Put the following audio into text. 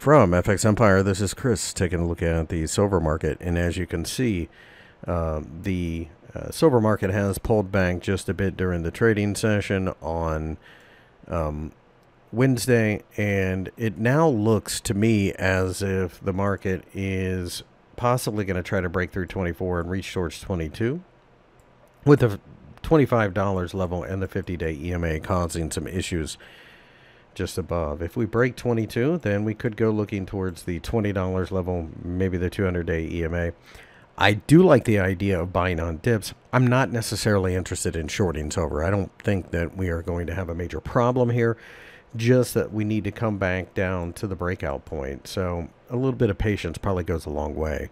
From FX Empire, this is Chris taking a look at the silver market. And as you can see, um, the uh, silver market has pulled back just a bit during the trading session on um, Wednesday. And it now looks to me as if the market is possibly going to try to break through 24 and reach towards 22 with the $25 level and the 50 day EMA causing some issues just above. If we break 22, then we could go looking towards the $20 level, maybe the 200-day EMA. I do like the idea of buying on dips. I'm not necessarily interested in shorting silver. I don't think that we are going to have a major problem here, just that we need to come back down to the breakout point. So a little bit of patience probably goes a long way.